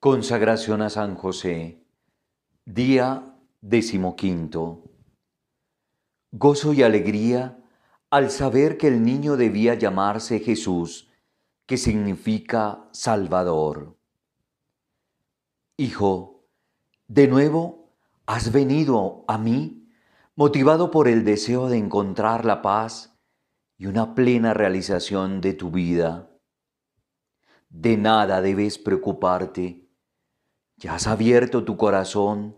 Consagración a San José, día decimoquinto. Gozo y alegría al saber que el niño debía llamarse Jesús, que significa Salvador. Hijo, de nuevo has venido a mí motivado por el deseo de encontrar la paz y una plena realización de tu vida. De nada debes preocuparte ya has abierto tu corazón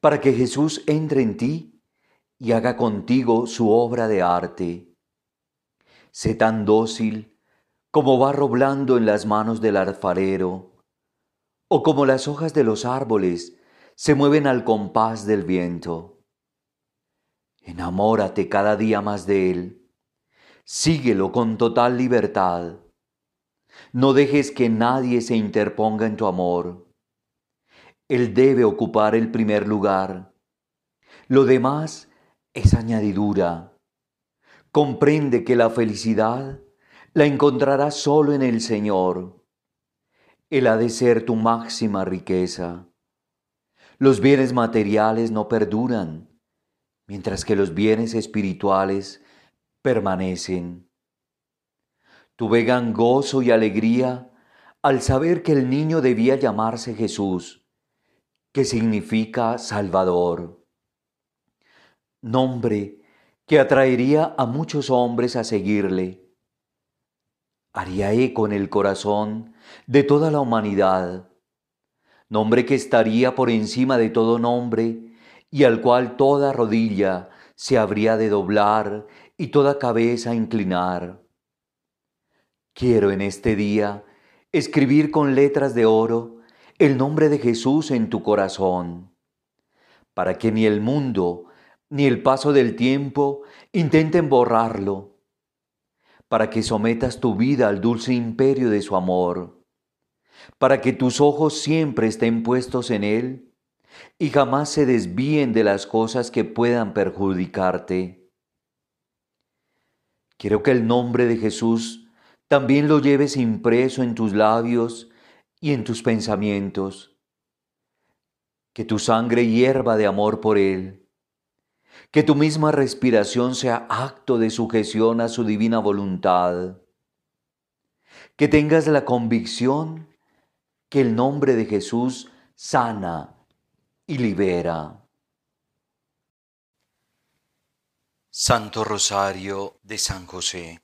para que Jesús entre en ti y haga contigo su obra de arte. Sé tan dócil como barro blando en las manos del alfarero, o como las hojas de los árboles se mueven al compás del viento. Enamórate cada día más de Él. Síguelo con total libertad. No dejes que nadie se interponga en tu amor él debe ocupar el primer lugar. Lo demás es añadidura. Comprende que la felicidad la encontrarás solo en el Señor. Él ha de ser tu máxima riqueza. Los bienes materiales no perduran, mientras que los bienes espirituales permanecen. Tuve gozo y alegría al saber que el niño debía llamarse Jesús que significa Salvador. Nombre que atraería a muchos hombres a seguirle. Haría eco en el corazón de toda la humanidad. Nombre que estaría por encima de todo nombre y al cual toda rodilla se habría de doblar y toda cabeza inclinar. Quiero en este día escribir con letras de oro el nombre de Jesús en tu corazón, para que ni el mundo ni el paso del tiempo intenten borrarlo, para que sometas tu vida al dulce imperio de su amor, para que tus ojos siempre estén puestos en Él y jamás se desvíen de las cosas que puedan perjudicarte. Quiero que el nombre de Jesús también lo lleves impreso en tus labios, y en tus pensamientos. Que tu sangre hierva de amor por Él. Que tu misma respiración sea acto de sujeción a su divina voluntad. Que tengas la convicción que el nombre de Jesús sana y libera. Santo Rosario de San José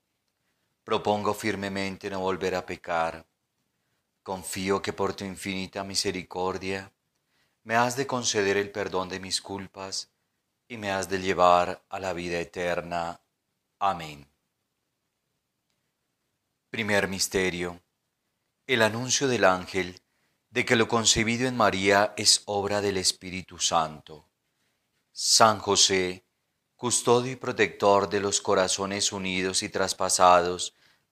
Propongo firmemente no volver a pecar. Confío que por tu infinita misericordia me has de conceder el perdón de mis culpas y me has de llevar a la vida eterna. Amén. Primer Misterio. El anuncio del ángel de que lo concebido en María es obra del Espíritu Santo. San José, custodio y protector de los corazones unidos y traspasados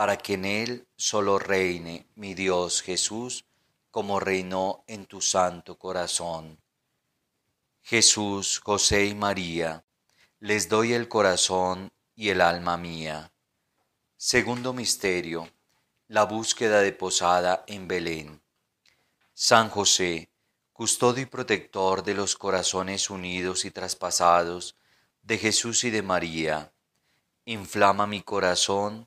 para que en él solo reine mi Dios Jesús, como reinó en tu santo corazón. Jesús, José y María, les doy el corazón y el alma mía. Segundo misterio, la búsqueda de posada en Belén. San José, custodio y protector de los corazones unidos y traspasados de Jesús y de María, inflama mi corazón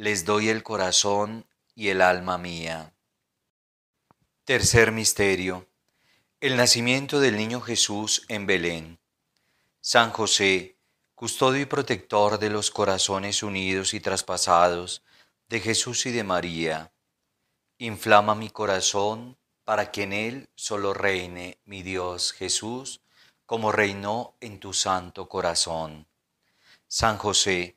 les doy el corazón y el alma mía. Tercer misterio. El nacimiento del niño Jesús en Belén. San José, custodio y protector de los corazones unidos y traspasados de Jesús y de María, inflama mi corazón para que en él solo reine mi Dios Jesús, como reinó en tu santo corazón. San José,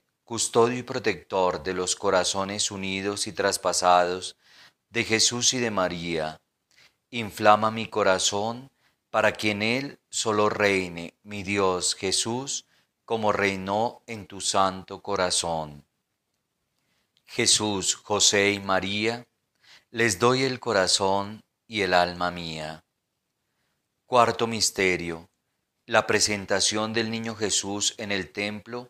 custodio y protector de los corazones unidos y traspasados de Jesús y de María, inflama mi corazón para que en él solo reine mi Dios Jesús, como reinó en tu santo corazón. Jesús, José y María, les doy el corazón y el alma mía. Cuarto misterio, la presentación del niño Jesús en el templo,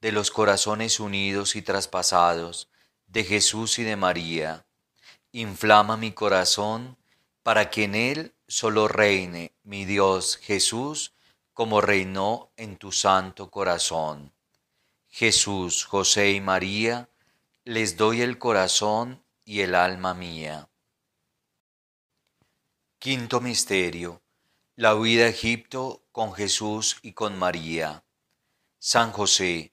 de los corazones unidos y traspasados, de Jesús y de María. Inflama mi corazón para que en él solo reine mi Dios Jesús, como reinó en tu santo corazón. Jesús, José y María, les doy el corazón y el alma mía. Quinto Misterio. La huida a Egipto con Jesús y con María. San José,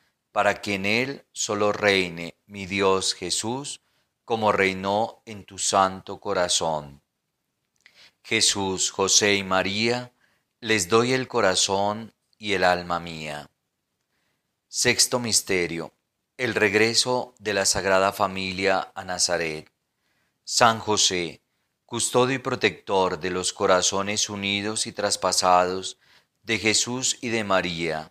para que en él solo reine mi Dios Jesús, como reinó en tu santo corazón. Jesús, José y María, les doy el corazón y el alma mía. Sexto Misterio. El regreso de la Sagrada Familia a Nazaret. San José, custodio y protector de los corazones unidos y traspasados de Jesús y de María,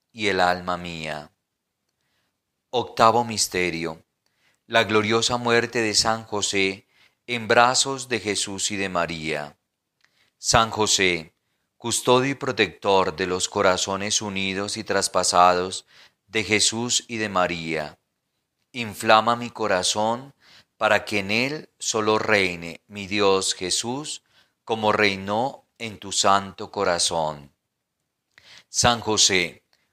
y el alma mía. Octavo Misterio. La gloriosa muerte de San José en brazos de Jesús y de María. San José, custodio y protector de los corazones unidos y traspasados de Jesús y de María, inflama mi corazón para que en él solo reine mi Dios Jesús, como reinó en tu santo corazón. San José,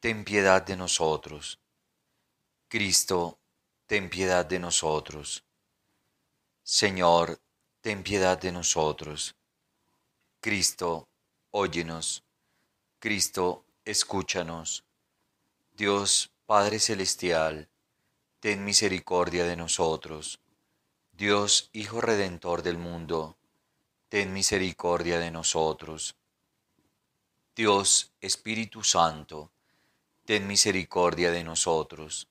ten piedad de nosotros. Cristo, ten piedad de nosotros. Señor, ten piedad de nosotros. Cristo, óyenos. Cristo, escúchanos. Dios Padre Celestial, ten misericordia de nosotros. Dios Hijo Redentor del mundo, ten misericordia de nosotros. Dios Espíritu Santo, ten misericordia de nosotros.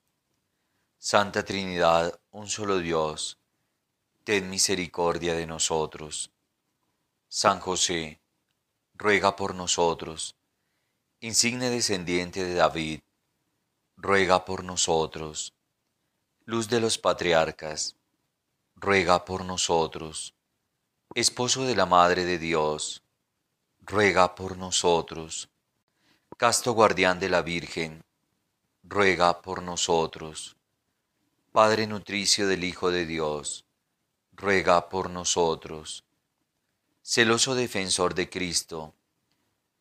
Santa Trinidad, un solo Dios, ten misericordia de nosotros. San José, ruega por nosotros. Insigne descendiente de David, ruega por nosotros. Luz de los patriarcas, ruega por nosotros. Esposo de la Madre de Dios, ruega por nosotros. Casto guardián de la Virgen, ruega por nosotros. Padre nutricio del Hijo de Dios, ruega por nosotros. Celoso defensor de Cristo,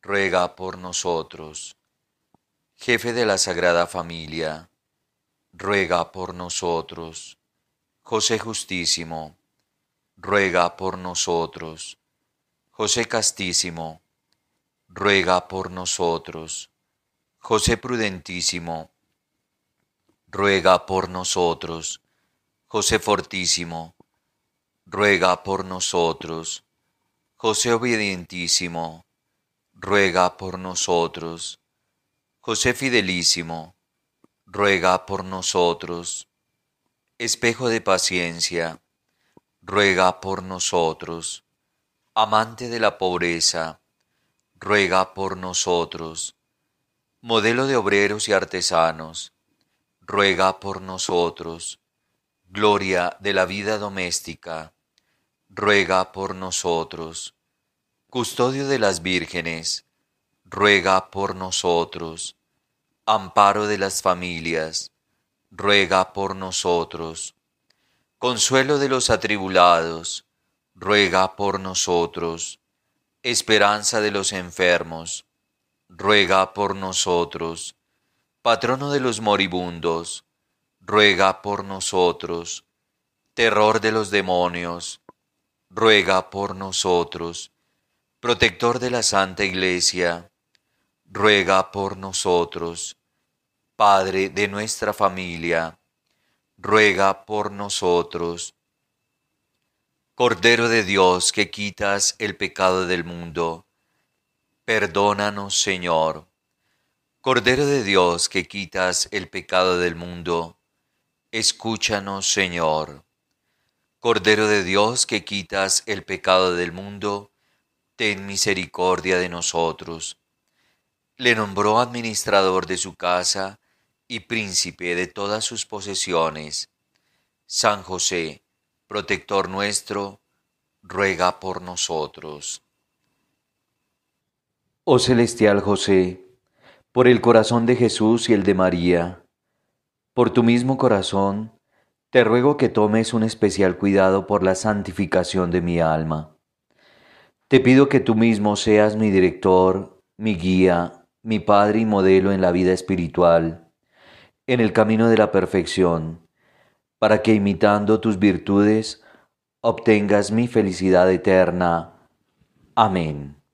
ruega por nosotros. Jefe de la Sagrada Familia, ruega por nosotros. José Justísimo, ruega por nosotros. José Castísimo, ruega por nosotros. José prudentísimo, ruega por nosotros. José fortísimo, ruega por nosotros. José obedientísimo, ruega por nosotros. José fidelísimo, ruega por nosotros. Espejo de paciencia, ruega por nosotros. Amante de la pobreza, ruega por nosotros. Modelo de obreros y artesanos, ruega por nosotros. Gloria de la vida doméstica, ruega por nosotros. Custodio de las vírgenes, ruega por nosotros. Amparo de las familias, ruega por nosotros. Consuelo de los atribulados, ruega por nosotros Esperanza de los enfermos, ruega por nosotros. Patrono de los moribundos, ruega por nosotros. Terror de los demonios, ruega por nosotros. Protector de la Santa Iglesia, ruega por nosotros. Padre de nuestra familia, ruega por nosotros. Cordero de Dios que quitas el pecado del mundo, perdónanos Señor. Cordero de Dios que quitas el pecado del mundo, escúchanos Señor. Cordero de Dios que quitas el pecado del mundo, ten misericordia de nosotros. Le nombró administrador de su casa y príncipe de todas sus posesiones. San José, protector nuestro, ruega por nosotros. Oh celestial José, por el corazón de Jesús y el de María, por tu mismo corazón, te ruego que tomes un especial cuidado por la santificación de mi alma. Te pido que tú mismo seas mi director, mi guía, mi padre y modelo en la vida espiritual, en el camino de la perfección para que imitando tus virtudes obtengas mi felicidad eterna. Amén.